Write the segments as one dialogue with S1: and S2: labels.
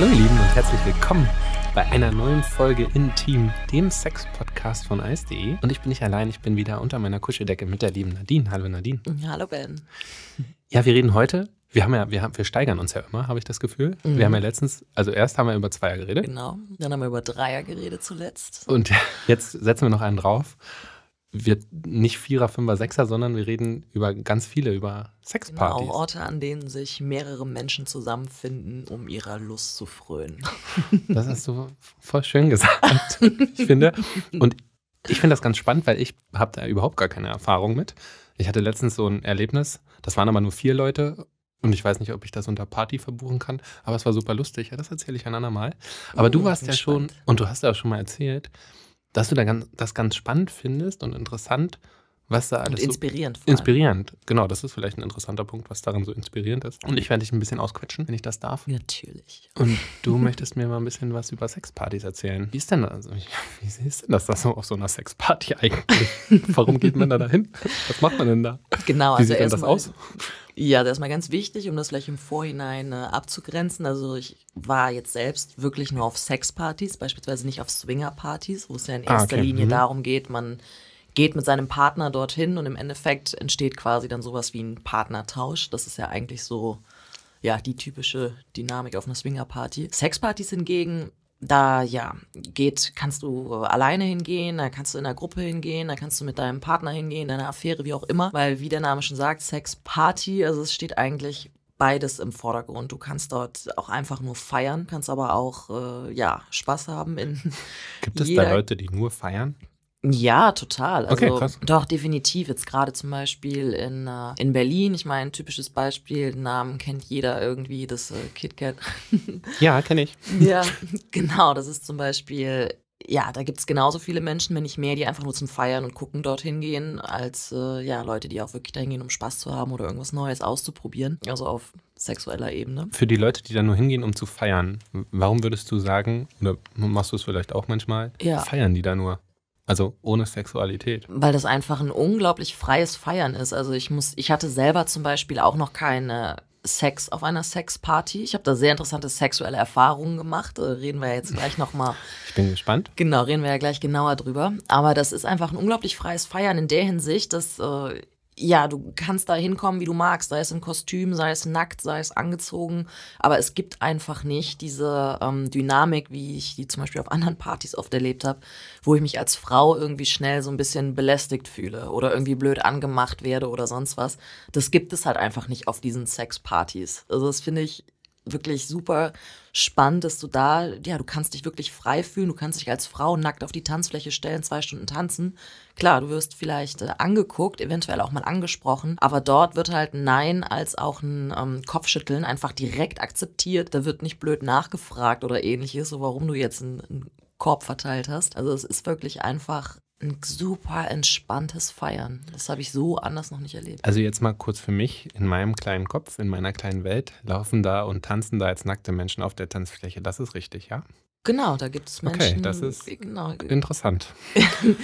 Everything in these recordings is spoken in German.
S1: Hallo ihr Lieben und herzlich willkommen bei einer neuen Folge Intim, dem Sex-Podcast von Eis.de. Und ich bin nicht allein, ich bin wieder unter meiner Kuscheldecke mit der lieben Nadine. Hallo Nadine. Hallo Ben. Ja, wir reden heute, wir haben ja, wir, haben, wir steigern uns ja immer, habe ich das Gefühl. Mhm. Wir haben ja mhm. letztens, also erst haben wir über Zweier geredet. Genau,
S2: dann haben wir über Dreier geredet zuletzt. Und
S1: jetzt setzen wir noch einen drauf wird nicht Vierer, Fünfer, Sechser, sondern wir reden über ganz viele, über Sexpartys. Genau,
S2: Orte, an denen sich mehrere Menschen zusammenfinden, um ihrer Lust zu frönen.
S1: Das hast du voll schön gesagt, ich finde. Und ich finde das ganz spannend, weil ich habe da überhaupt gar keine Erfahrung mit. Ich hatte letztens so ein Erlebnis, das waren aber nur vier Leute und ich weiß nicht, ob ich das unter Party verbuchen kann, aber es war super lustig. Ja, das erzähle ich ein andermal. Aber oh, du warst ja spannend. schon, und du hast ja auch schon mal erzählt, dass du da ganz, das ganz spannend findest und interessant, was da alles. Und inspirierend. So, inspirierend, genau. Das ist vielleicht ein interessanter Punkt, was daran so inspirierend ist. Und ich werde dich ein bisschen ausquetschen, wenn ich das darf. Natürlich. Und du möchtest mir mal ein bisschen was über Sexpartys erzählen. Wie ist denn das? Also, wie ist denn das, das so auf so einer Sexparty eigentlich? Warum geht man da dahin? Was macht man denn da? Genau. Wie also sieht also denn das aus? Ja,
S2: das ist mal ganz wichtig, um das vielleicht im Vorhinein äh, abzugrenzen. Also ich war jetzt selbst wirklich nur auf Sexpartys, beispielsweise nicht auf Swingerpartys, wo es ja in ah, erster ah, okay. Linie mhm. darum geht, man geht mit seinem Partner dorthin und im Endeffekt entsteht quasi dann sowas wie ein Partnertausch. Das ist ja eigentlich so ja, die typische Dynamik auf einer Swingerparty. Sexpartys hingegen da ja geht, kannst du alleine hingehen, da kannst du in einer Gruppe hingehen, da kannst du mit deinem Partner hingehen, deiner Affäre, wie auch immer, weil wie der Name schon sagt, Sex Party, also es steht eigentlich beides im Vordergrund. Du kannst dort auch einfach nur feiern, kannst aber auch äh, ja Spaß haben in Gibt es da Leute,
S1: die nur feiern? Ja,
S2: total. Also, okay, krass. Doch, definitiv. Jetzt gerade zum Beispiel in, äh, in Berlin, ich meine, ein typisches Beispiel, Namen kennt jeder irgendwie, das äh, KitKat. ja, kenne ich. ja, genau. Das ist zum Beispiel ja, da gibt es genauso viele Menschen, wenn nicht mehr, die einfach nur zum Feiern und Gucken dorthin gehen, als äh, ja, Leute, die auch wirklich dahin gehen, um Spaß zu haben oder irgendwas Neues auszuprobieren. Also auf sexueller Ebene.
S1: Für die Leute, die da nur hingehen, um zu feiern, warum würdest du sagen, oder machst du es vielleicht auch manchmal, ja. feiern die da nur? Also ohne Sexualität. Weil das
S2: einfach ein unglaublich freies Feiern ist. Also ich muss, ich hatte selber zum Beispiel auch noch keine Sex auf einer Sexparty. Ich habe da sehr interessante sexuelle Erfahrungen gemacht. Äh, reden wir jetzt gleich nochmal.
S1: Ich bin gespannt.
S2: Genau, reden wir ja gleich genauer drüber. Aber das ist einfach ein unglaublich freies Feiern in der Hinsicht, dass äh, ja, du kannst da hinkommen, wie du magst, sei es im Kostüm, sei es nackt, sei es angezogen, aber es gibt einfach nicht diese ähm, Dynamik, wie ich die zum Beispiel auf anderen Partys oft erlebt habe, wo ich mich als Frau irgendwie schnell so ein bisschen belästigt fühle oder irgendwie blöd angemacht werde oder sonst was. Das gibt es halt einfach nicht auf diesen Sexpartys. Also das finde ich wirklich super spannend, dass du da, ja, du kannst dich wirklich frei fühlen, du kannst dich als Frau nackt auf die Tanzfläche stellen, zwei Stunden tanzen. Klar, du wirst vielleicht äh, angeguckt, eventuell auch mal angesprochen, aber dort wird halt Nein als auch ein ähm, Kopfschütteln einfach direkt akzeptiert. Da wird nicht blöd nachgefragt oder ähnliches, so warum du jetzt einen, einen Korb verteilt hast. Also es ist wirklich einfach ein super entspanntes Feiern. Das habe ich so anders noch nicht erlebt.
S1: Also jetzt mal kurz für mich, in meinem kleinen Kopf, in meiner kleinen Welt, laufen da und tanzen da jetzt nackte Menschen auf der Tanzfläche. Das ist richtig, ja?
S2: Genau, da gibt es Menschen. Okay, das ist genau.
S1: interessant.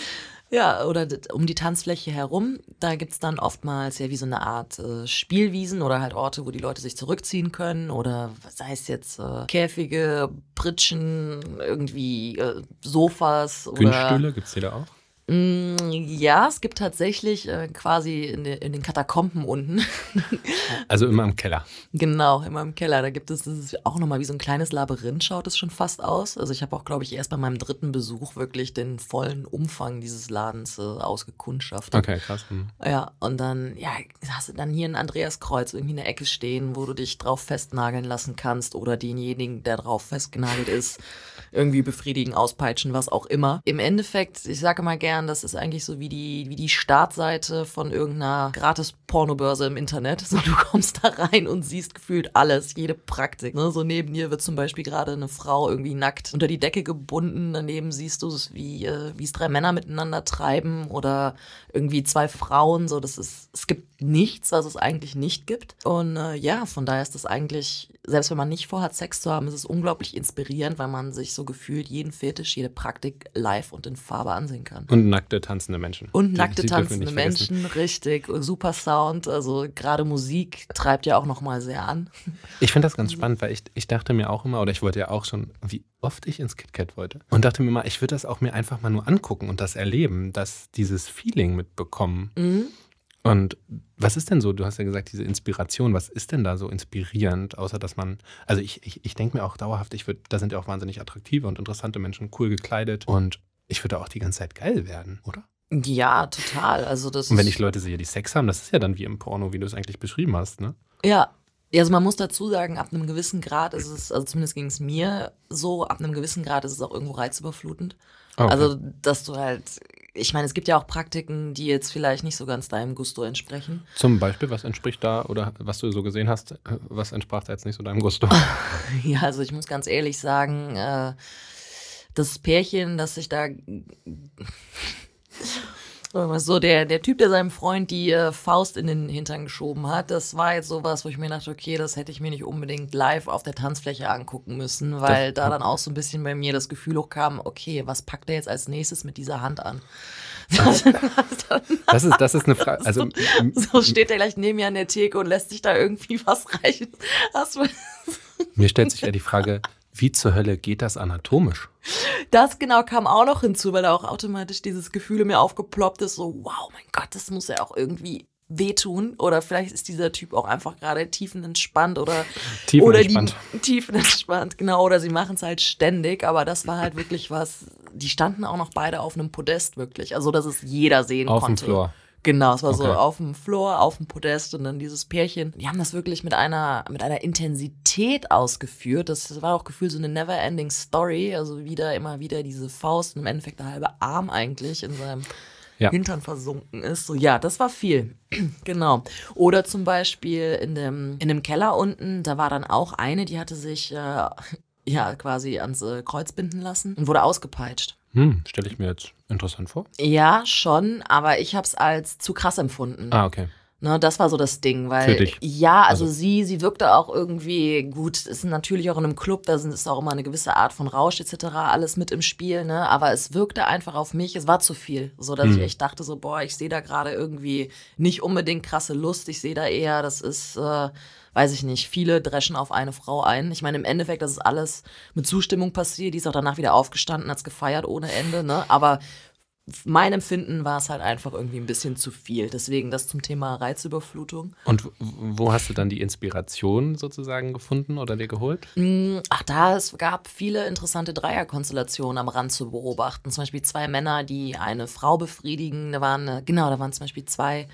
S2: ja, oder um die Tanzfläche herum, da gibt es dann oftmals ja wie so eine Art äh, Spielwiesen oder halt Orte, wo die Leute sich zurückziehen können oder sei es jetzt äh, Käfige, Pritschen, irgendwie äh, Sofas. Oder Günststühle gibt es hier da auch? Ja, es gibt tatsächlich äh, quasi in, de, in, den Katakomben unten.
S1: also immer im Keller.
S2: Genau, immer im Keller. Da gibt es, das ist auch nochmal wie so ein kleines Labyrinth, schaut es schon fast aus. Also ich habe auch, glaube ich, erst bei meinem dritten Besuch wirklich den vollen Umfang dieses Ladens äh, ausgekundschaftet. Okay, krass. Hm. Ja, und dann, ja, hast du dann hier ein Andreaskreuz irgendwie in der Ecke stehen, wo du dich drauf festnageln lassen kannst oder denjenigen, der drauf festgenagelt ist irgendwie befriedigen, auspeitschen, was auch immer. Im Endeffekt, ich sage mal gern, das ist eigentlich so wie die, wie die Startseite von irgendeiner gratis Pornobörse im Internet. So, du kommst da rein und siehst gefühlt alles, jede Praktik. Ne? So neben dir wird zum Beispiel gerade eine Frau irgendwie nackt unter die Decke gebunden. Daneben siehst du es, wie äh, es drei Männer miteinander treiben oder irgendwie zwei Frauen. So, das ist, es gibt nichts, was es eigentlich nicht gibt. Und äh, ja, von daher ist das eigentlich, selbst wenn man nicht vorhat, Sex zu haben, ist es unglaublich inspirierend, weil man sich so gefühlt jeden Fetisch, jede Praktik live und in Farbe ansehen kann. Und nackte tanzende Menschen. Und die, nackte die tanzende Menschen, vergessen. richtig. Super Sound, also gerade Musik treibt ja auch nochmal sehr an.
S1: Ich finde das ganz spannend, weil ich, ich dachte mir auch immer, oder ich wollte ja auch schon, wie oft ich ins KitKat wollte. Und dachte mir mal, ich würde das auch mir einfach mal nur angucken und das erleben, dass dieses Feeling mitbekommen. Mhm. Und was ist denn so, du hast ja gesagt, diese Inspiration, was ist denn da so inspirierend, außer dass man, also ich, ich, ich denke mir auch dauerhaft, ich würde, da sind ja auch wahnsinnig attraktive und interessante Menschen, cool gekleidet und ich würde auch die ganze Zeit geil werden, oder?
S2: Ja, total. Also das und wenn ich
S1: Leute sehe, die Sex haben, das ist ja dann wie im Porno, wie du es eigentlich beschrieben hast, ne?
S2: Ja, also man muss dazu sagen, ab einem gewissen Grad ist es, also zumindest ging es mir so, ab einem gewissen Grad ist es auch irgendwo reizüberflutend. Ah, okay. Also, dass du halt ich meine, es gibt ja auch Praktiken, die jetzt vielleicht nicht so ganz deinem Gusto entsprechen.
S1: Zum Beispiel, was entspricht da oder was du so gesehen hast, was entsprach da jetzt nicht so deinem Gusto?
S2: ja, also ich muss ganz ehrlich sagen, äh, das Pärchen, das sich da so, der, der Typ, der seinem Freund die äh, Faust in den Hintern geschoben hat, das war jetzt sowas, wo ich mir dachte, okay, das hätte ich mir nicht unbedingt live auf der Tanzfläche angucken müssen, weil das da dann auch so ein bisschen bei mir das Gefühl hochkam, okay, was packt er jetzt als nächstes mit dieser Hand an? Das, das ist, das ist eine Frage. Also, so, so steht er gleich neben mir an der Theke und lässt sich da irgendwie was reichen.
S1: Mir stellt sich ja die Frage, wie zur Hölle geht das anatomisch?
S2: Das genau kam auch noch hinzu, weil da auch automatisch dieses Gefühl in mir aufgeploppt ist, so wow, mein Gott, das muss ja auch irgendwie wehtun oder vielleicht ist dieser Typ auch einfach gerade tiefenentspannt oder tiefenentspannt. oder die tiefenentspannt genau oder sie machen es halt ständig, aber das war halt wirklich was. Die standen auch noch beide auf einem Podest wirklich, also dass es jeder sehen auf konnte. Auf dem Floor. Genau, es war okay. so auf dem Floor, auf dem Podest und dann dieses Pärchen. Die haben das wirklich mit einer, mit einer Intensität ausgeführt. Das war auch gefühlt so eine never-ending Story. Also wieder, immer wieder diese Faust und im Endeffekt der halbe Arm eigentlich in seinem ja. Hintern versunken ist. So, ja, das war viel. genau. Oder zum Beispiel in dem, in dem Keller unten, da war dann auch eine, die hatte sich, äh, ja, quasi ans äh, Kreuz binden lassen und wurde ausgepeitscht.
S1: Hm, stelle ich mir jetzt interessant vor.
S2: Ja, schon, aber ich habe es als zu krass empfunden. Ah, okay. Ne, das war so das Ding, weil Für dich. ja, also, also, sie, sie wirkte auch irgendwie gut. Ist natürlich auch in einem Club, da ist auch immer eine gewisse Art von Rausch etc. alles mit im Spiel, ne? Aber es wirkte einfach auf mich. Es war zu viel, so dass hm. ich echt dachte so, boah, ich sehe da gerade irgendwie nicht unbedingt krasse Lust. Ich sehe da eher, das ist äh, weiß ich nicht, viele dreschen auf eine Frau ein. Ich meine, im Endeffekt, das ist alles mit Zustimmung passiert. Die ist auch danach wieder aufgestanden, hat es gefeiert ohne Ende, ne? Aber mein Empfinden war es halt einfach irgendwie ein bisschen zu viel. Deswegen das zum Thema Reizüberflutung.
S1: Und wo hast du dann die Inspiration sozusagen gefunden oder dir geholt?
S2: Mm, ach, da es gab viele interessante Dreierkonstellationen am Rand zu beobachten. Zum Beispiel zwei Männer, die eine Frau befriedigen. Da waren, äh, genau, da waren zum Beispiel zwei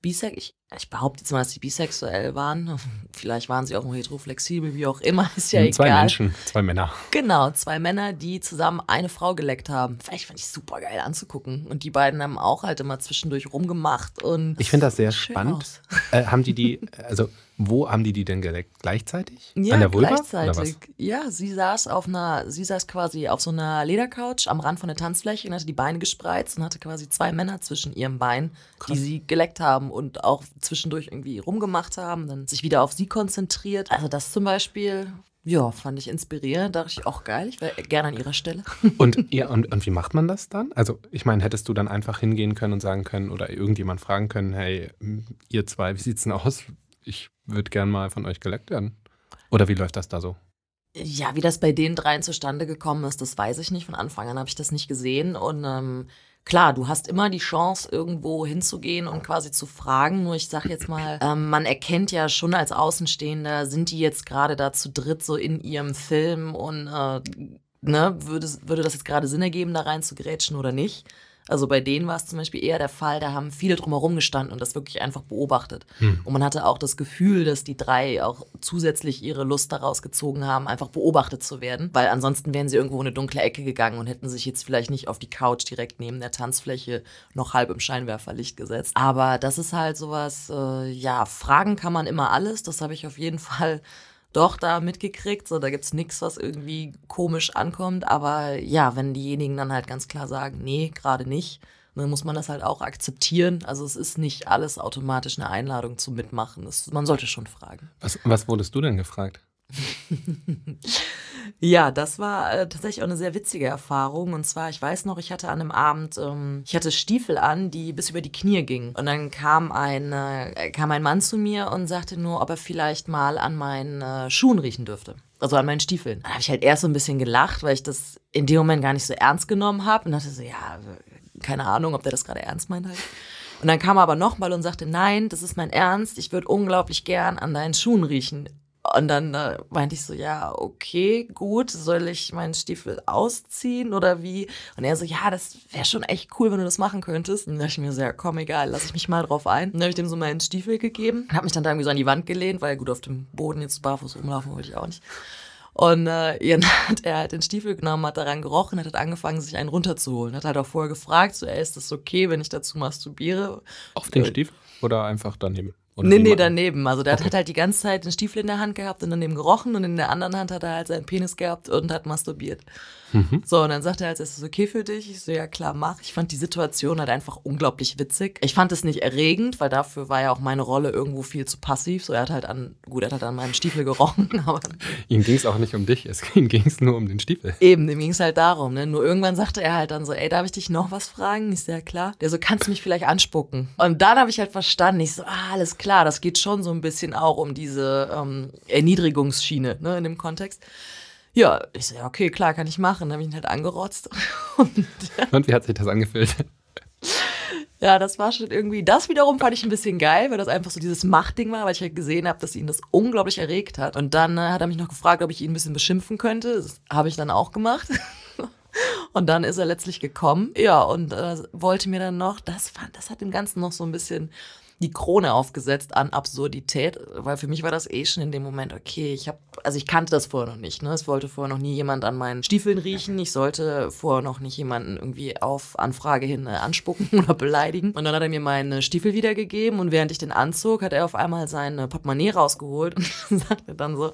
S2: Bisex, ich, ich behaupte jetzt mal, dass sie bisexuell waren. Vielleicht waren sie auch nur heteroflexibel, wie auch immer, ist ja mhm, egal. Zwei Menschen, zwei Männer. Genau, zwei Männer, die zusammen eine Frau geleckt haben. Vielleicht fand ich super geil anzugucken. Und die beiden haben auch halt
S1: immer zwischendurch rumgemacht. Und ich finde das sehr spannend. Äh, haben die die, also wo haben die die denn geleckt? Gleichzeitig? Ja, An der Vulva? gleichzeitig.
S2: Ja, sie saß auf einer, sie saß quasi auf so einer Ledercouch am Rand von der Tanzfläche und hatte die Beine gespreizt und hatte quasi zwei Männer zwischen ihrem Bein, Krass. die sie geleckt haben und auch zwischendurch irgendwie rumgemacht haben, dann sich wieder auf sie konzentriert. Also das zum Beispiel ja, fand ich inspirierend, dachte ich auch geil, ich wäre gerne an ihrer Stelle.
S1: Und, ja, und, und wie macht man das dann? Also, ich meine, hättest du dann einfach hingehen können und sagen können oder irgendjemand fragen können, hey, hm, ihr zwei, wie sieht's denn aus? Ich würde gern mal von euch geleckt werden. Oder wie läuft das da so?
S2: Ja, wie das bei den dreien zustande gekommen ist, das weiß ich nicht. Von Anfang an habe ich das nicht gesehen und ähm, klar, du hast immer die Chance, irgendwo hinzugehen und quasi zu fragen. Nur ich sag jetzt mal, ähm, man erkennt ja schon als Außenstehender, sind die jetzt gerade da zu dritt so in ihrem Film und äh, ne, würde, würde das jetzt gerade Sinn ergeben, da rein zu grätschen oder nicht? Also bei denen war es zum Beispiel eher der Fall, da haben viele drumherum gestanden und das wirklich einfach beobachtet. Hm. Und man hatte auch das Gefühl, dass die drei auch zusätzlich ihre Lust daraus gezogen haben, einfach beobachtet zu werden, weil ansonsten wären sie irgendwo in eine dunkle Ecke gegangen und hätten sich jetzt vielleicht nicht auf die Couch direkt neben der Tanzfläche noch halb im Scheinwerferlicht gesetzt. Aber das ist halt sowas, äh, ja, fragen kann man immer alles, das habe ich auf jeden Fall doch da mitgekriegt. So, da gibt es nichts, was irgendwie komisch ankommt. Aber ja, wenn diejenigen dann halt ganz klar sagen, nee, gerade nicht, dann ne, muss man das halt auch akzeptieren. Also es ist nicht alles automatisch eine Einladung zum Mitmachen. Das, man sollte schon fragen.
S1: Was, was wurdest du denn gefragt?
S2: ja, das war äh, tatsächlich auch eine sehr witzige Erfahrung. Und zwar, ich weiß noch, ich hatte an einem Abend, ähm, ich hatte Stiefel an, die bis über die Knie gingen. Und dann kam ein, äh, kam ein Mann zu mir und sagte nur, ob er vielleicht mal an meinen äh, Schuhen riechen dürfte. Also an meinen Stiefeln. Da habe ich halt erst so ein bisschen gelacht, weil ich das in dem Moment gar nicht so ernst genommen habe. Und dachte so, ja, keine Ahnung, ob der das gerade ernst meint halt. Und dann kam er aber nochmal und sagte, nein, das ist mein Ernst, ich würde unglaublich gern an deinen Schuhen riechen. Und dann äh, meinte ich so, ja, okay, gut, soll ich meinen Stiefel ausziehen oder wie? Und er so, ja, das wäre schon echt cool, wenn du das machen könntest. Und dann dachte ich mir so, ja, komm, egal, lass ich mich mal drauf ein. Und dann habe ich dem so meinen Stiefel gegeben und habe mich dann da irgendwie so an die Wand gelehnt, weil gut, auf dem Boden jetzt barfuß rumlaufen wollte ich auch nicht. Und äh, ja, dann hat er halt den Stiefel genommen, hat daran gerochen, und hat halt angefangen, sich einen runterzuholen. Hat halt auch vorher gefragt, so, ey, ist das okay, wenn ich dazu masturbiere? Auf den äh, Stiefel
S1: oder einfach daneben? Oder nee, nee,
S2: daneben. Also der okay. hat halt die ganze Zeit den Stiefel in der Hand gehabt und daneben gerochen und in der anderen Hand hat er halt seinen Penis gehabt und hat masturbiert. Mhm. So, und dann sagt er halt, ist okay für dich? Ich so, ja klar, mach. Ich fand die Situation halt einfach unglaublich witzig. Ich fand es nicht erregend, weil dafür war ja auch meine Rolle irgendwo viel zu passiv. So, er hat halt an, gut, er hat halt an meinem Stiefel gerochen, aber.
S1: Ihm ging es auch nicht um dich, es, ging es nur um den Stiefel.
S2: Eben, ihm ging es halt darum, ne? Nur irgendwann sagte er halt dann so, ey, darf ich dich noch was fragen? Ich so, ja klar. Der so, kannst du mich vielleicht anspucken? Und dann habe ich halt verstanden, ich so, ah, alles klar, das geht schon so ein bisschen auch um diese ähm, Erniedrigungsschiene, ne, in dem Kontext. Ja, ich so, ja, okay, klar, kann ich machen. Dann habe ich ihn halt angerotzt. Und,
S1: und wie hat sich das angefühlt?
S2: Ja, das war schon irgendwie, das wiederum fand ich ein bisschen geil, weil das einfach so dieses Machtding war, weil ich halt gesehen habe, dass ihn das unglaublich erregt hat. Und dann äh, hat er mich noch gefragt, ob ich ihn ein bisschen beschimpfen könnte. Das habe ich dann auch gemacht. Und dann ist er letztlich gekommen. Ja, und äh, wollte mir dann noch, das fand, das hat dem Ganzen noch so ein bisschen die Krone aufgesetzt an Absurdität, weil für mich war das eh schon in dem Moment, okay, ich habe, also ich kannte das vorher noch nicht, ne? Es wollte vorher noch nie jemand an meinen Stiefeln riechen, ich sollte vorher noch nicht jemanden irgendwie auf Anfrage hin äh, anspucken oder beleidigen. Und dann hat er mir meine Stiefel wiedergegeben und während ich den anzog, hat er auf einmal seine äh, Portemonnaie rausgeholt und sagte dann so,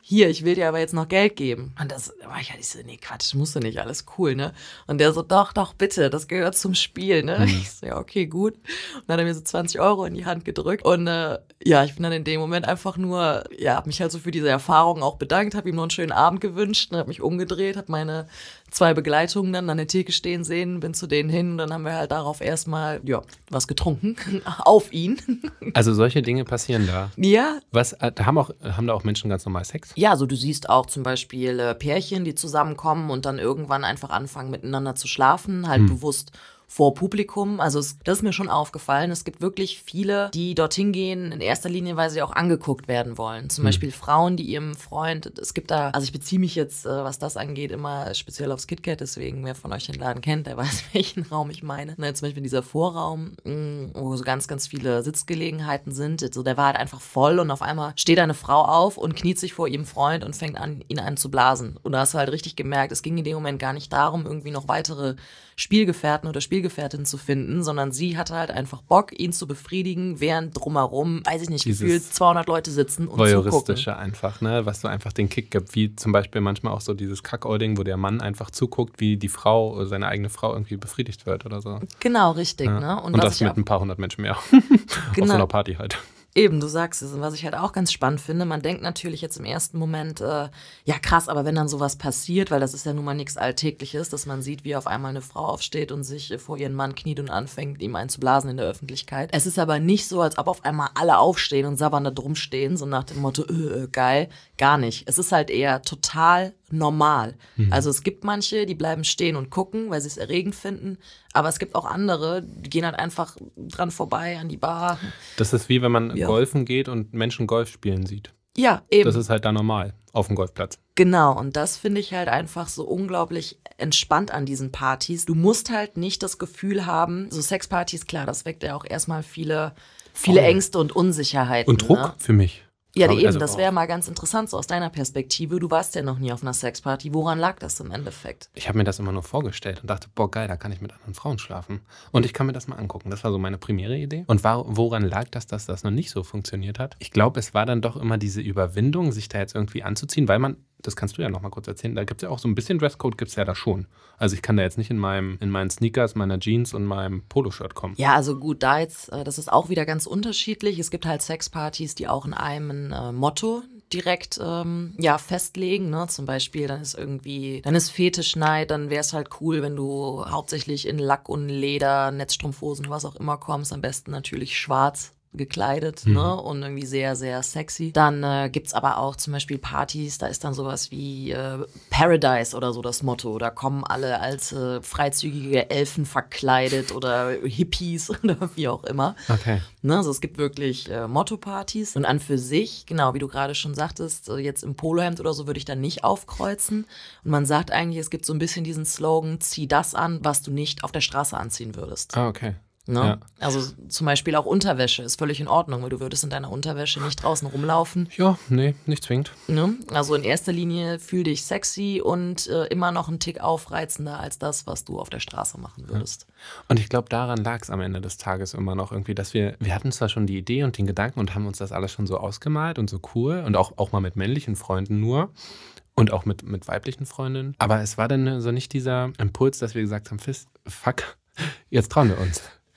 S2: hier, ich will dir aber jetzt noch Geld geben. Und das war ich halt, ich so, nee, Quatsch, musst du nicht, alles cool, ne? Und der so, doch, doch, bitte, das gehört zum Spiel, ne? Mhm. Ich so, ja, okay, gut. Und dann hat er mir so 20 Euro Euro in die Hand gedrückt. Und äh, ja, ich bin dann in dem Moment einfach nur, ja, habe mich halt so für diese Erfahrung auch bedankt, habe ihm noch einen schönen Abend gewünscht, ne, habe mich umgedreht, habe meine zwei Begleitungen dann an der Theke stehen sehen, bin zu denen hin und dann haben wir halt darauf erstmal, ja, was getrunken, auf ihn.
S1: Also solche Dinge passieren da. Ja. Was, äh, haben, auch, haben da auch Menschen ganz normal Sex?
S2: Ja, also du siehst auch zum Beispiel äh, Pärchen, die zusammenkommen und dann irgendwann einfach anfangen miteinander zu schlafen, halt hm. bewusst vor Publikum. Also es, das ist mir schon aufgefallen. Es gibt wirklich viele, die dorthin gehen, in erster Linie, weil sie auch angeguckt werden wollen. Zum mhm. Beispiel Frauen, die ihrem Freund, es gibt da, also ich beziehe mich jetzt, äh, was das angeht, immer speziell aufs KitKat, deswegen wer von euch den Laden kennt, der weiß, welchen Raum ich meine. Na, ne, zum Beispiel dieser Vorraum, mm, wo so ganz, ganz viele Sitzgelegenheiten sind. So, also der war halt einfach voll und auf einmal steht eine Frau auf und kniet sich vor ihrem Freund und fängt an, ihn anzublasen. Und da hast du halt richtig gemerkt, es ging in dem Moment gar nicht darum, irgendwie noch weitere Spielgefährten oder Spielgefährtin zu finden, sondern sie hatte halt einfach Bock, ihn zu befriedigen, während drumherum, weiß ich nicht, Dieses gefühlt 200 Leute sitzen und voyeuristische
S1: zugucken. einfach, ne, was so einfach den Kick gibt, wie zum Beispiel manchmal auch so dieses Kackolding, wo der Mann einfach zuguckt, wie die Frau, seine eigene Frau irgendwie befriedigt wird oder so.
S2: Genau, richtig, ja. ne? Und, und das mit ein
S1: paar hundert Menschen mehr. Genau. Auf so genau. einer Party halt.
S2: Eben, du sagst es. Und was ich halt auch ganz spannend finde, man denkt natürlich jetzt im ersten Moment, äh, ja krass, aber wenn dann sowas passiert, weil das ist ja nun mal nichts Alltägliches, dass man sieht, wie auf einmal eine Frau aufsteht und sich vor ihren Mann kniet und anfängt, ihm einzublasen in der Öffentlichkeit. Es ist aber nicht so, als ob auf einmal alle aufstehen und sabbern da drum stehen, so nach dem Motto, äh, öh, geil. Gar nicht. Es ist halt eher total normal. Mhm. Also es gibt manche, die bleiben stehen und gucken, weil sie es erregend finden. Aber es gibt auch andere, die gehen halt einfach dran vorbei an die Bar.
S1: Das ist wie wenn man ja. golfen geht und Menschen Golf spielen sieht.
S2: Ja, eben. Das ist
S1: halt da normal auf dem Golfplatz.
S2: Genau, und das finde ich halt einfach so unglaublich entspannt an diesen Partys. Du musst halt nicht das Gefühl haben, so Sexpartys, klar, das weckt ja auch erstmal viele, viele oh. Ängste und Unsicherheiten. Und Druck ne? für mich. Ja, eben, also das wäre mal ganz interessant, so aus deiner Perspektive. Du warst ja noch nie auf einer Sexparty. Woran lag das im
S1: Endeffekt? Ich habe mir das immer nur vorgestellt und dachte, boah, geil, da kann ich mit anderen Frauen schlafen. Und ich kann mir das mal angucken. Das war so meine primäre Idee. Und war, woran lag das, dass das noch nicht so funktioniert hat? Ich glaube, es war dann doch immer diese Überwindung, sich da jetzt irgendwie anzuziehen, weil man das kannst du ja nochmal kurz erzählen, da gibt es ja auch so ein bisschen Dresscode, gibt es ja da schon. Also ich kann da jetzt nicht in, meinem, in meinen Sneakers, meiner Jeans und meinem Poloshirt kommen. Ja,
S2: also gut, da jetzt, äh, das ist auch wieder ganz unterschiedlich. Es gibt halt Sexpartys, die auch in einem äh, Motto direkt ähm, ja, festlegen. Ne? Zum Beispiel, dann ist irgendwie, dann ist Fetischneid, dann wäre es halt cool, wenn du hauptsächlich in Lack und Leder, Netzstrumpfhosen, was auch immer kommst. Am besten natürlich schwarz gekleidet mhm. ne? und irgendwie sehr, sehr sexy. Dann äh, gibt es aber auch zum Beispiel Partys, da ist dann sowas wie äh, Paradise oder so das Motto. Da kommen alle als äh, freizügige Elfen verkleidet oder Hippies oder wie auch immer. Okay. Ne? Also es gibt wirklich äh, Motto-Partys und an für sich, genau wie du gerade schon sagtest, äh, jetzt im Polohemd oder so würde ich dann nicht aufkreuzen. Und man sagt eigentlich, es gibt so ein bisschen diesen Slogan, zieh das an, was du nicht auf der Straße anziehen würdest. Ah, okay. Ne? Ja. Also zum Beispiel auch Unterwäsche ist völlig in Ordnung, weil du würdest in deiner Unterwäsche nicht draußen rumlaufen.
S1: Ja, nee, nicht zwingend. Ne?
S2: Also in erster Linie fühl dich sexy und äh, immer noch einen Tick aufreizender als das, was du auf der Straße machen
S1: würdest. Ja. Und ich glaube, daran lag es am Ende des Tages immer noch irgendwie, dass wir, wir hatten zwar schon die Idee und den Gedanken und haben uns das alles schon so ausgemalt und so cool und auch, auch mal mit männlichen Freunden nur. Und auch mit, mit weiblichen Freundinnen. Aber es war dann so nicht dieser Impuls, dass wir gesagt haben, fuck, jetzt trauen wir uns.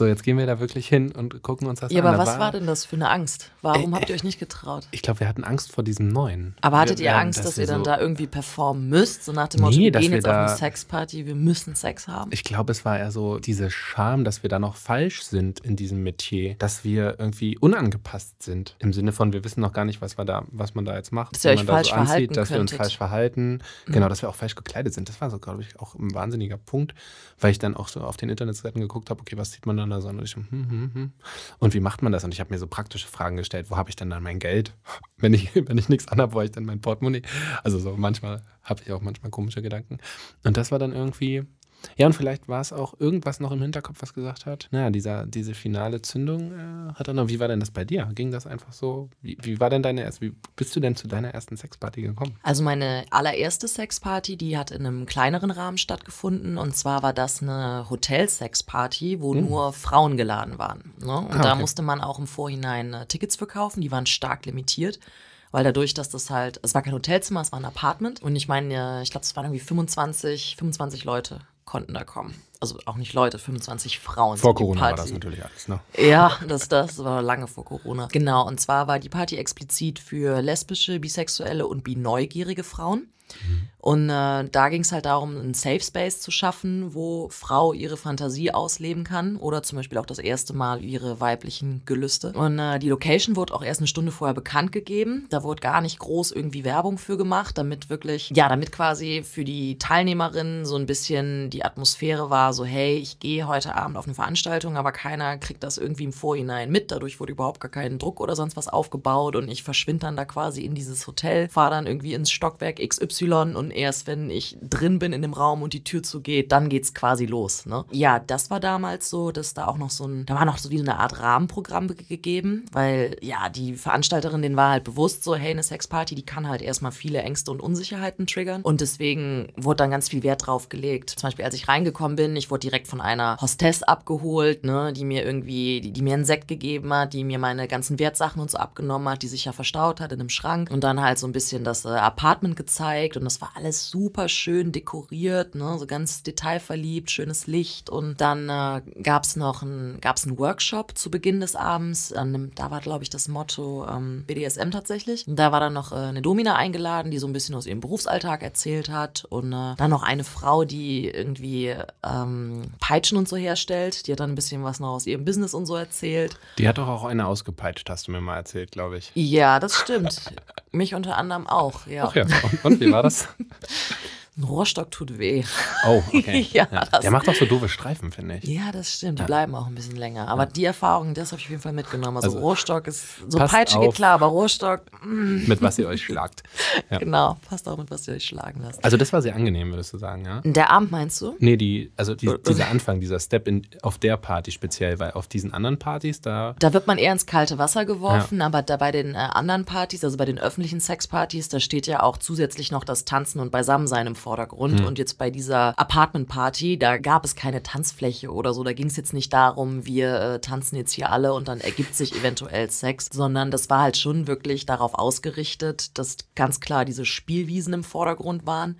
S1: so, jetzt gehen wir da wirklich hin und gucken uns das ja, an. Ja, aber was war, war
S2: denn das für eine Angst? Warum äh, habt ihr äh, euch nicht getraut?
S1: Ich glaube, wir hatten Angst vor diesem Neuen. Aber hattet wir, ihr Angst, dass, dass ihr dann da
S2: irgendwie performen müsst? So nach dem Motto, nee, wir gehen wir jetzt auf eine Sexparty, wir müssen Sex haben?
S1: Ich glaube, es war eher so diese Scham, dass wir da noch falsch sind in diesem Metier, dass wir irgendwie unangepasst sind. Im Sinne von, wir wissen noch gar nicht, was, wir da, was man da jetzt macht. Dass ihr euch falsch so anzieht, dass wir uns falsch verhalten. Mhm. Genau, dass wir auch falsch gekleidet sind. Das war so, glaube ich, auch ein wahnsinniger Punkt, weil ich dann auch so auf den Internetseiten geguckt habe, okay, was sieht man dann anders so. Und, ich, hm, hm, hm. und wie macht man das? Und ich habe mir so praktische Fragen gestellt. Wo habe ich denn dann mein Geld? Wenn ich, wenn ich nichts anhabe, wo habe ich denn mein Portemonnaie? Also so manchmal habe ich auch manchmal komische Gedanken. Und das war dann irgendwie ja, und vielleicht war es auch irgendwas noch im Hinterkopf, was gesagt hat. Naja, dieser, diese finale Zündung äh, hat er noch. Wie war denn das bei dir? Ging das einfach so? Wie, wie war denn deine erste, wie bist du denn zu deiner ersten Sexparty gekommen?
S2: Also meine allererste Sexparty, die hat in einem kleineren Rahmen stattgefunden. Und zwar war das eine Hotel-Sexparty, wo mhm. nur Frauen geladen waren. Ne? Und ah, okay. da musste man auch im Vorhinein äh, Tickets verkaufen, die waren stark limitiert weil dadurch, dass das halt, es war kein Hotelzimmer, es war ein Apartment und ich meine, äh, ich glaube, es waren irgendwie 25, 25 Leute konnten da kommen. Also auch nicht Leute, 25 Frauen. Vor Corona war das natürlich alles, ne? Ja, das, das war lange vor Corona. Genau, und zwar war die Party explizit für lesbische, bisexuelle und bineugierige Frauen. Mhm. Und äh, da ging es halt darum, einen Safe Space zu schaffen, wo Frau ihre Fantasie ausleben kann oder zum Beispiel auch das erste Mal ihre weiblichen Gelüste. Und äh, die Location wurde auch erst eine Stunde vorher bekannt gegeben. Da wurde gar nicht groß irgendwie Werbung für gemacht, damit wirklich, ja, damit quasi für die Teilnehmerinnen so ein bisschen die Atmosphäre war, so hey, ich gehe heute Abend auf eine Veranstaltung, aber keiner kriegt das irgendwie im Vorhinein mit. Dadurch wurde überhaupt gar kein Druck oder sonst was aufgebaut und ich verschwinde dann da quasi in dieses Hotel, fahre dann irgendwie ins Stockwerk XY und erst wenn ich drin bin in dem Raum und die Tür zugeht, dann geht's quasi los. Ne? Ja, das war damals so, dass da auch noch so ein, da war noch so wie eine Art Rahmenprogramm gegeben, weil ja, die Veranstalterin, den war halt bewusst so, hey, eine Sexparty, die kann halt erstmal viele Ängste und Unsicherheiten triggern und deswegen wurde dann ganz viel Wert drauf gelegt. Zum Beispiel, als ich reingekommen bin, ich wurde direkt von einer Hostess abgeholt, ne, die mir irgendwie, die, die mir einen Sekt gegeben hat, die mir meine ganzen Wertsachen und so abgenommen hat, die sich ja verstaut hat in einem Schrank und dann halt so ein bisschen das äh, Apartment gezeigt gezeigt und das war alles super schön dekoriert, ne? so ganz detailverliebt, schönes Licht. Und dann äh, gab es noch ein, gab's einen Workshop zu Beginn des Abends. Dem, da war, glaube ich, das Motto ähm, BDSM tatsächlich. Und da war dann noch äh, eine Domina eingeladen, die so ein bisschen aus ihrem Berufsalltag erzählt hat. Und äh, dann noch eine Frau, die irgendwie ähm, Peitschen und so herstellt. Die hat dann ein bisschen was noch aus ihrem Business und so erzählt.
S1: Die hat doch auch eine ausgepeitscht, hast du mir mal erzählt, glaube ich.
S2: Ja, das stimmt. Mich unter anderem auch, ja. Ach ja, und, und wie war war das? Ein Rohrstock tut weh. Oh, okay. ja, ja. Der macht auch so doofe Streifen, finde ich. Ja, das stimmt. Die ja. bleiben auch ein bisschen länger. Aber die Erfahrung, das habe ich auf jeden Fall mitgenommen. Also, also Rohrstock ist, so Peitsche geht klar, aber Rohrstock. Mm. Mit was ihr euch
S1: schlagt. Genau,
S2: passt auch mit was ihr euch schlagen lasst. Also
S1: das war sehr angenehm, würdest du sagen, ja?
S2: Der Abend meinst du?
S1: Nee, die, also die, dieser Anfang, dieser Step in, auf der Party speziell, weil auf diesen anderen Partys da.
S2: Da wird man eher ins kalte Wasser geworfen, aber da bei den äh, anderen Partys, also bei den öffentlichen Sexpartys, da steht ja auch zusätzlich noch das Tanzen und Beisammensein im Vordergrund. Vordergrund. Mhm. Und jetzt bei dieser Apartment-Party, da gab es keine Tanzfläche oder so. Da ging es jetzt nicht darum, wir äh, tanzen jetzt hier alle und dann ergibt sich eventuell Sex, sondern das war halt schon wirklich darauf ausgerichtet, dass ganz klar diese Spielwiesen im Vordergrund waren.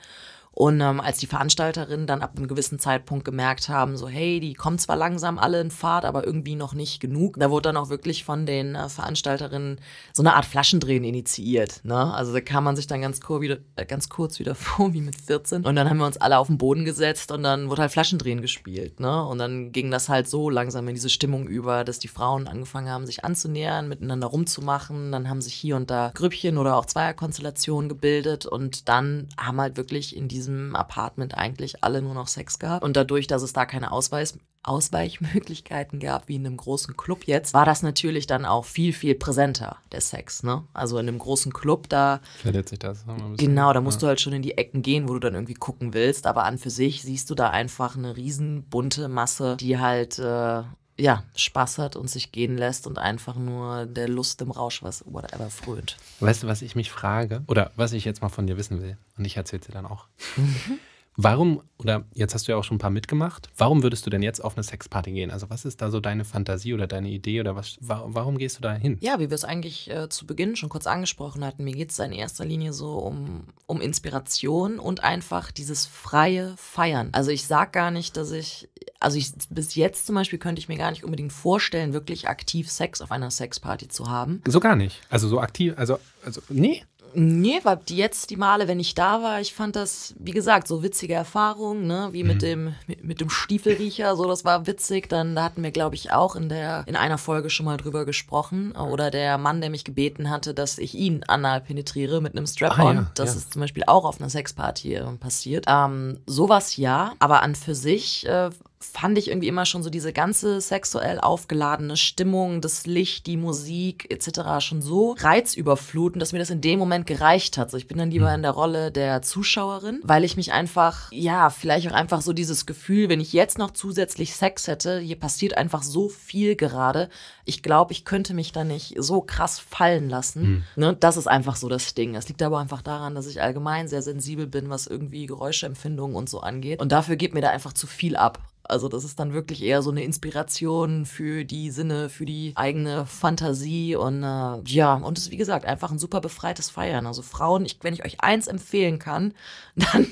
S2: Und ähm, als die Veranstalterinnen dann ab einem gewissen Zeitpunkt gemerkt haben, so hey, die kommen zwar langsam alle in Fahrt, aber irgendwie noch nicht genug, da wurde dann auch wirklich von den äh, Veranstalterinnen so eine Art Flaschendrehen initiiert. Ne? Also da kam man sich dann ganz, kur wieder, äh, ganz kurz wieder vor, wie mit 14. Und dann haben wir uns alle auf den Boden gesetzt und dann wurde halt Flaschendrehen gespielt. Ne? Und dann ging das halt so langsam in diese Stimmung über, dass die Frauen angefangen haben, sich anzunähern, miteinander rumzumachen. Dann haben sich hier und da Grüppchen oder auch Zweierkonstellationen gebildet und dann haben halt wirklich in diesem diesem Apartment eigentlich alle nur noch Sex gehabt. Und dadurch, dass es da keine Ausweis Ausweichmöglichkeiten gab, wie in einem großen Club jetzt, war das natürlich dann auch viel, viel präsenter, der Sex. Ne? Also in einem großen Club, da.
S1: Verletzt sich das. Genau, da musst ja. du
S2: halt schon in die Ecken gehen, wo du dann irgendwie gucken willst. Aber an für sich siehst du da einfach eine riesen bunte Masse, die halt äh, ja, Spaß hat und sich gehen lässt und einfach nur der Lust im Rausch, was whatever, frönt.
S1: Weißt du, was ich mich frage oder was ich jetzt mal von dir wissen will? Und ich erzähle dir dann auch. Mhm. Warum, oder jetzt hast du ja auch schon ein paar mitgemacht, warum würdest du denn jetzt auf eine Sexparty gehen? Also was ist da so deine Fantasie oder deine Idee oder was, warum gehst du da hin?
S2: Ja, wie wir es eigentlich äh, zu Beginn schon kurz angesprochen hatten, mir geht es in erster Linie so um, um Inspiration und einfach dieses freie Feiern. Also ich sage gar nicht, dass ich, also ich, bis jetzt zum Beispiel könnte ich mir gar nicht unbedingt vorstellen, wirklich aktiv Sex auf einer Sexparty zu haben.
S1: So gar nicht. Also so aktiv, also, also nee.
S2: Nee, weil die jetzt die Male, wenn ich da war, ich fand das, wie gesagt, so witzige Erfahrungen, ne? Wie mit mhm. dem mit, mit, dem Stiefelriecher, so das war witzig. Dann da hatten wir, glaube ich, auch in der in einer Folge schon mal drüber gesprochen. Oder der Mann, der mich gebeten hatte, dass ich ihn anal penetriere mit einem Strap-on. Ah, ja, das ja. ist zum Beispiel auch auf einer Sexparty ähm, passiert. Ähm, sowas ja, aber an für sich äh, fand ich irgendwie immer schon so diese ganze sexuell aufgeladene Stimmung, das Licht, die Musik etc. schon so reizüberflutend, dass mir das in dem Moment gereicht hat. So, ich bin dann lieber mhm. in der Rolle der Zuschauerin, weil ich mich einfach, ja, vielleicht auch einfach so dieses Gefühl, wenn ich jetzt noch zusätzlich Sex hätte, hier passiert einfach so viel gerade. Ich glaube, ich könnte mich da nicht so krass fallen lassen. Mhm. Ne? Das ist einfach so das Ding. Es liegt aber einfach daran, dass ich allgemein sehr sensibel bin, was irgendwie Geräuschempfindungen und so angeht. Und dafür geht mir da einfach zu viel ab. Also das ist dann wirklich eher so eine Inspiration für die Sinne, für die eigene Fantasie und äh, ja, und es ist wie gesagt einfach ein super befreites Feiern. Also Frauen, ich, wenn ich euch eins empfehlen kann, dann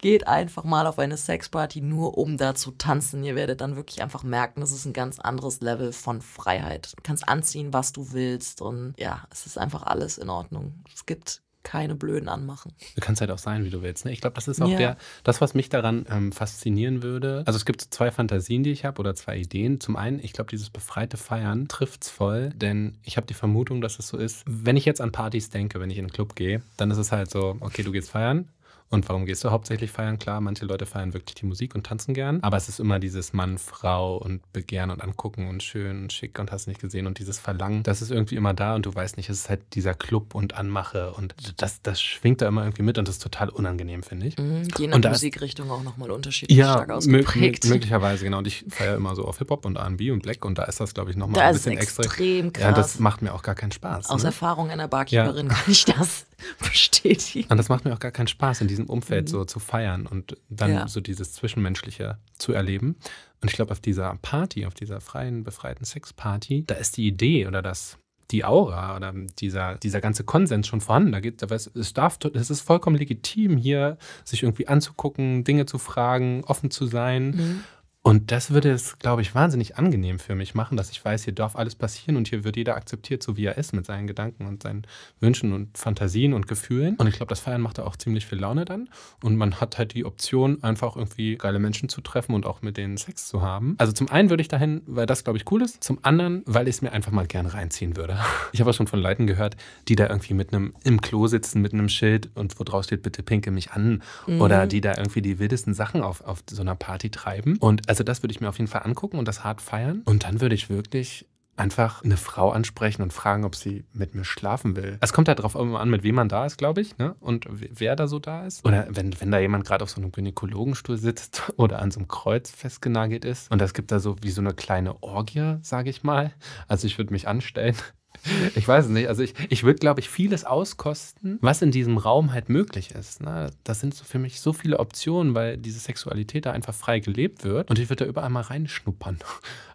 S2: geht einfach mal auf eine Sexparty nur um da zu tanzen. Ihr werdet dann wirklich einfach merken, das ist ein ganz anderes Level von Freiheit. Du kannst anziehen, was du willst und ja, es ist einfach alles in Ordnung. Es gibt keine blöden anmachen.
S1: Du kannst halt auch sein, wie du willst. Ne? Ich glaube, das ist auch ja. der, das, was mich daran ähm, faszinieren würde. Also es gibt zwei Fantasien, die ich habe oder zwei Ideen. Zum einen, ich glaube, dieses befreite Feiern trifft es voll, denn ich habe die Vermutung, dass es so ist. Wenn ich jetzt an Partys denke, wenn ich in einen Club gehe, dann ist es halt so, okay, du gehst feiern, und warum gehst du hauptsächlich feiern? Klar, manche Leute feiern wirklich die Musik und tanzen gern, aber es ist immer dieses Mann, Frau und Begehren und Angucken und schön und schick und hast nicht gesehen und dieses Verlangen, das ist irgendwie immer da und du weißt nicht, es ist halt dieser Club und Anmache und das, das schwingt da immer irgendwie mit und das ist total unangenehm, finde ich. Mhm, je nach
S2: Musikrichtung auch nochmal unterschiedlich ja, stark ausgeprägt.
S1: möglicherweise, genau. Und ich feiere immer so auf Hip-Hop und RB und Black und da ist das, glaube ich, nochmal ein bisschen extra. Extrem krass. Ja, das macht mir auch gar keinen Spaß. Aus ne? Erfahrung einer Barkeeperin ja. kann ich
S2: das bestätigen. Und
S1: das macht mir auch gar keinen Spaß in diesem Umfeld mhm. so zu feiern und dann ja. so dieses Zwischenmenschliche zu erleben. Und ich glaube, auf dieser Party, auf dieser freien, befreiten Sexparty, da ist die Idee oder das, die Aura oder dieser, dieser ganze Konsens schon vorhanden. Da geht, da weiß, es, darf, es ist vollkommen legitim, hier sich irgendwie anzugucken, Dinge zu fragen, offen zu sein. Mhm. Und das würde es, glaube ich, wahnsinnig angenehm für mich machen, dass ich weiß, hier darf alles passieren und hier wird jeder akzeptiert, so wie er ist, mit seinen Gedanken und seinen Wünschen und Fantasien und Gefühlen. Und ich glaube, das Feiern macht da auch ziemlich viel Laune dann. Und man hat halt die Option, einfach irgendwie geile Menschen zu treffen und auch mit denen Sex zu haben. Also zum einen würde ich dahin, weil das, glaube ich, cool ist. Zum anderen, weil ich es mir einfach mal gern reinziehen würde. Ich habe auch schon von Leuten gehört, die da irgendwie mit einem im Klo sitzen, mit einem Schild und wo drauf steht, bitte pinke mich an. Mhm. Oder die da irgendwie die wildesten Sachen auf, auf so einer Party treiben. Und also also das würde ich mir auf jeden Fall angucken und das hart feiern. Und dann würde ich wirklich einfach eine Frau ansprechen und fragen, ob sie mit mir schlafen will. Es kommt halt darauf an, mit wem man da ist, glaube ich, ne? Und wer da so da ist. Oder wenn, wenn da jemand gerade auf so einem Gynäkologenstuhl sitzt oder an so einem Kreuz festgenagelt ist. Und das gibt da so wie so eine kleine Orgie, sage ich mal. Also ich würde mich anstellen ich weiß es nicht. Also ich, ich würde, glaube ich, vieles auskosten, was in diesem Raum halt möglich ist. Ne? Das sind so für mich so viele Optionen, weil diese Sexualität da einfach frei gelebt wird. Und ich würde da überall mal reinschnuppern.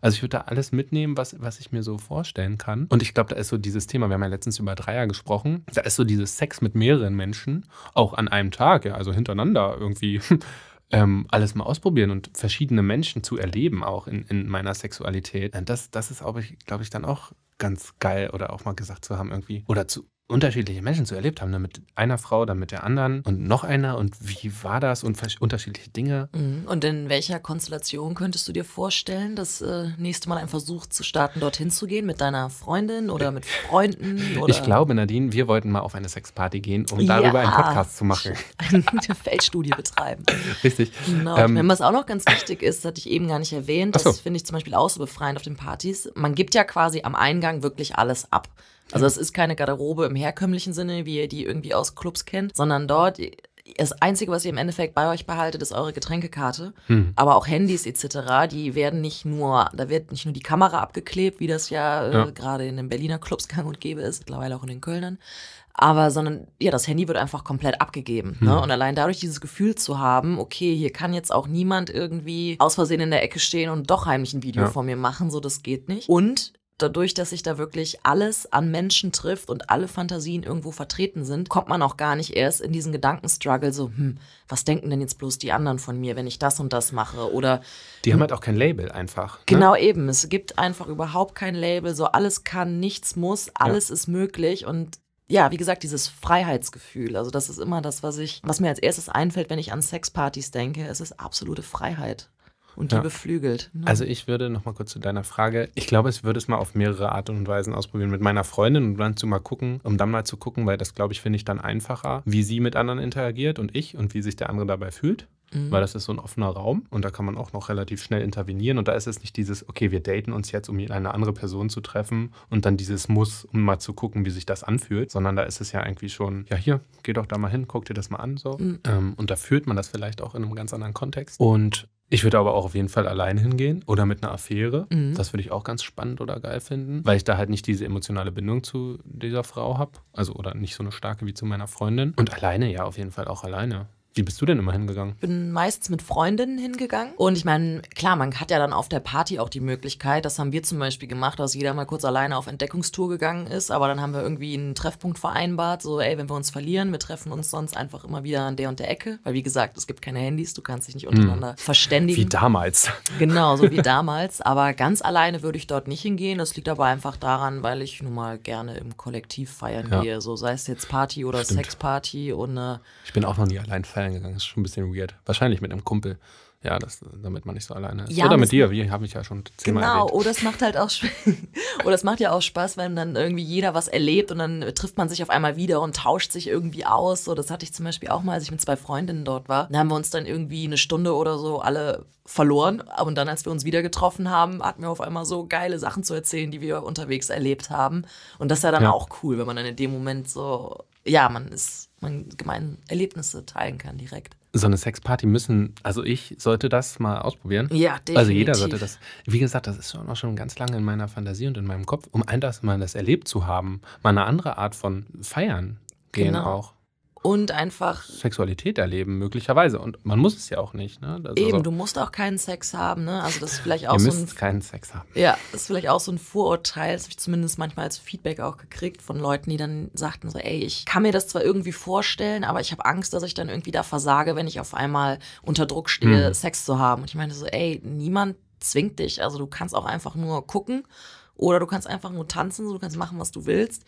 S1: Also ich würde da alles mitnehmen, was, was ich mir so vorstellen kann. Und ich glaube, da ist so dieses Thema, wir haben ja letztens über Dreier gesprochen, da ist so dieses Sex mit mehreren Menschen, auch an einem Tag, ja, also hintereinander irgendwie. Ähm, alles mal ausprobieren und verschiedene Menschen zu erleben, auch in, in meiner Sexualität. Äh, das, das ist, glaube ich, dann auch ganz geil oder auch mal gesagt zu haben irgendwie oder zu unterschiedliche Menschen so erlebt haben, ne? mit einer Frau, dann mit der anderen und noch einer und wie war das und unterschiedliche Dinge.
S2: Mhm. Und in welcher Konstellation könntest du dir vorstellen, das äh, nächste Mal einen Versuch zu starten, dorthin zu gehen mit deiner Freundin oder mit äh, Freunden? Oder? Ich glaube,
S1: Nadine, wir wollten mal auf eine Sexparty gehen, um ja. darüber einen Podcast zu machen. Eine
S2: Feldstudie betreiben.
S1: Richtig. Genau. Ähm, meine, was auch
S2: noch ganz wichtig ist, hatte ich eben gar nicht erwähnt, das finde ich zum Beispiel auch so befreiend auf den Partys. Man gibt ja quasi am Eingang wirklich alles ab. Also es ist keine Garderobe im herkömmlichen Sinne, wie ihr die irgendwie aus Clubs kennt, sondern dort das Einzige, was ihr im Endeffekt bei euch behaltet, ist eure Getränkekarte. Hm. Aber auch Handys etc., die werden nicht nur, da wird nicht nur die Kamera abgeklebt, wie das ja, äh, gerade in den Berliner Clubs gang und gäbe ist, mittlerweile auch in den Kölnern. Aber sondern, ja, das Handy wird einfach komplett abgegeben. Ne? Hm. Ne? Und allein dadurch dieses Gefühl zu haben, okay, hier kann jetzt auch niemand irgendwie aus Versehen in der Ecke stehen und doch heimlich ein Video ja. von mir machen, so das geht nicht. Und dadurch, dass sich da wirklich alles an Menschen trifft und alle Fantasien irgendwo vertreten sind, kommt man auch gar nicht erst in diesen Gedankenstruggle so, hm, was denken denn jetzt bloß die anderen von mir, wenn ich das und das mache oder
S1: Die haben hm halt auch kein Label einfach. Ne? Genau
S2: eben, es gibt einfach überhaupt kein Label, so alles kann, nichts muss, alles ja. ist möglich und ja, wie gesagt, dieses Freiheitsgefühl. Also das ist immer das, was ich, was mir als erstes einfällt, wenn ich an Sexpartys denke. Es ist absolute Freiheit und die ja. beflügelt.
S1: Ne? Also ich würde nochmal kurz zu deiner Frage, ich glaube, ich würde es mal auf mehrere Art und Weisen ausprobieren mit meiner Freundin und dann zu mal gucken, um dann mal zu gucken, weil das glaube ich finde ich dann einfacher, wie sie mit anderen interagiert und ich und wie sich der andere dabei fühlt. Mhm. Weil das ist so ein offener Raum und da kann man auch noch relativ schnell intervenieren. Und da ist es nicht dieses, okay, wir daten uns jetzt, um eine andere Person zu treffen und dann dieses Muss, um mal zu gucken, wie sich das anfühlt, sondern da ist es ja irgendwie schon, ja, hier, geh doch da mal hin, guck dir das mal an, so. Mhm. Ähm, und da fühlt man das vielleicht auch in einem ganz anderen Kontext. Und ich würde aber auch auf jeden Fall alleine hingehen oder mit einer Affäre. Mhm. Das würde ich auch ganz spannend oder geil finden, weil ich da halt nicht diese emotionale Bindung zu dieser Frau habe. Also oder nicht so eine starke wie zu meiner Freundin. Und alleine, ja, auf jeden Fall auch alleine. Wie bist du denn immer hingegangen? Ich
S2: Bin meistens mit Freundinnen hingegangen. Und ich meine, klar, man hat ja dann auf der Party auch die Möglichkeit, das haben wir zum Beispiel gemacht, dass jeder mal kurz alleine auf Entdeckungstour gegangen ist, aber dann haben wir irgendwie einen Treffpunkt vereinbart, so, ey, wenn wir uns verlieren, wir treffen uns sonst einfach immer wieder an der und der Ecke. Weil wie gesagt, es gibt keine Handys, du kannst dich nicht hm. untereinander hm. verständigen. Wie damals.
S1: Genau, so wie
S2: damals. Aber ganz alleine würde ich dort nicht hingehen. Das liegt aber einfach daran, weil ich nun mal gerne im Kollektiv feiern ja. gehe. So sei es jetzt Party oder Stimmt. Sexparty und. Äh,
S1: ich bin auch noch nie allein feiern feiern gegangen. Das ist schon ein bisschen weird. Wahrscheinlich mit einem Kumpel. Ja, das, damit man nicht so alleine ist. Ja, oder mit dir, wir haben mich ja schon zehnmal Genau, erlebt.
S2: oder oh, es macht halt auch oder es oh, macht ja auch Spaß, wenn dann irgendwie jeder was erlebt und dann trifft man sich auf einmal wieder und tauscht sich irgendwie aus. So, das hatte ich zum Beispiel auch mal, als ich mit zwei Freundinnen dort war. Da haben wir uns dann irgendwie eine Stunde oder so alle verloren. Und dann, als wir uns wieder getroffen haben, hatten wir auf einmal so geile Sachen zu erzählen, die wir unterwegs erlebt haben. Und das ist ja dann ja. auch cool, wenn man dann in dem Moment so, ja, man ist, man gemein Erlebnisse teilen kann direkt.
S1: So eine Sexparty müssen, also ich sollte das mal ausprobieren. Ja, definitiv. Also jeder sollte das. Wie gesagt, das ist schon auch schon ganz lange in meiner Fantasie und in meinem Kopf, um ein das mal das erlebt zu haben, mal eine andere Art von Feiern gehen genau. auch
S2: und einfach
S1: Sexualität erleben möglicherweise und man muss es ja auch nicht ne das eben also du
S2: musst auch keinen Sex haben ne also das ist vielleicht auch Ihr so ein keinen Sex haben ja das ist vielleicht auch so ein Vorurteil das habe ich zumindest manchmal als Feedback auch gekriegt von Leuten die dann sagten so ey ich kann mir das zwar irgendwie vorstellen aber ich habe Angst dass ich dann irgendwie da versage wenn ich auf einmal unter Druck stehe mhm. Sex zu haben und ich meine so ey niemand zwingt dich also du kannst auch einfach nur gucken oder du kannst einfach nur tanzen du kannst machen was du willst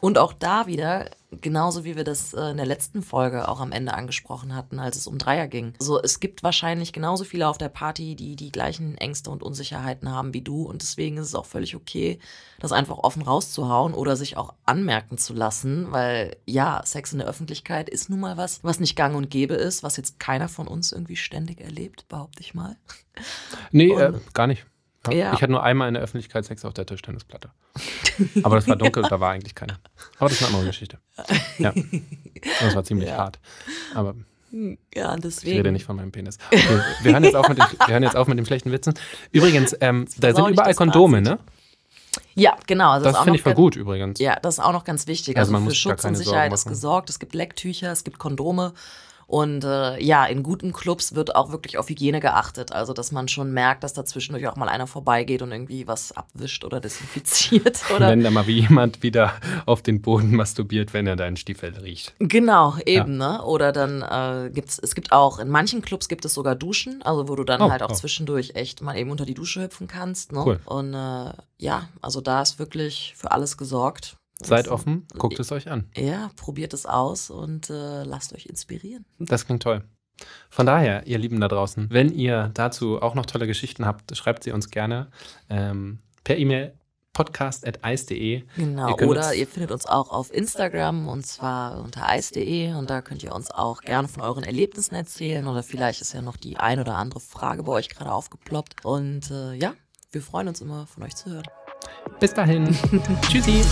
S2: und auch da wieder, genauso wie wir das äh, in der letzten Folge auch am Ende angesprochen hatten, als es um Dreier ging. Also es gibt wahrscheinlich genauso viele auf der Party, die die gleichen Ängste und Unsicherheiten haben wie du. Und deswegen ist es auch völlig okay, das einfach offen rauszuhauen oder sich auch anmerken zu lassen. Weil ja, Sex in der Öffentlichkeit ist nun mal was, was nicht gang und gäbe ist, was jetzt keiner von uns irgendwie ständig erlebt, behaupte ich mal.
S1: Nee, äh, gar nicht. Ja. Ich hatte nur einmal in der Öffentlichkeit Sex auf der Tischtennisplatte. Aber das war dunkel ja. und da war eigentlich keiner. Aber das ist eine andere Geschichte. Ja. Das war ziemlich ja. hart. Aber ja, deswegen. Ich rede nicht von meinem Penis. Okay, wir, hören jetzt auf mit dem, wir hören jetzt auf mit den schlechten Witzen. Übrigens, ähm, da sind überall Kondome, Fazit. ne?
S2: Ja, genau. Also das, das finde ich voll gut übrigens. Ja, das ist auch noch ganz wichtig. Also, also man für muss Schutz und Sicherheit ist gesorgt. Es gibt Lecktücher, es gibt Kondome. Und äh, ja, in guten Clubs wird auch wirklich auf Hygiene geachtet. Also, dass man schon merkt, dass da zwischendurch auch mal einer vorbeigeht und irgendwie
S1: was abwischt oder desinfiziert. Oder wenn da mal wie jemand wieder auf den Boden masturbiert, wenn er deinen Stiefel riecht. Genau, eben.
S2: Ja. Ne? Oder dann äh, gibt es, es gibt auch, in manchen Clubs gibt es sogar Duschen, also wo du dann oh, halt auch oh. zwischendurch echt mal eben unter die Dusche hüpfen kannst. Ne? Cool. Und äh, ja, also da ist wirklich für alles gesorgt. Seid offen, guckt es euch an. Ja, probiert es aus und äh, lasst euch inspirieren.
S1: Das klingt toll. Von daher, ihr Lieben da draußen, wenn ihr dazu auch noch tolle Geschichten habt, schreibt sie uns gerne ähm, per E-Mail podcast.eis.de. Genau, ihr oder
S2: ihr findet uns auch auf Instagram und zwar unter eis.de und da könnt ihr uns auch gerne von euren Erlebnissen erzählen oder vielleicht ist ja noch die ein oder andere Frage bei euch gerade aufgeploppt. Und äh, ja, wir freuen uns immer, von euch zu hören.
S1: Bis dahin. Tschüssi.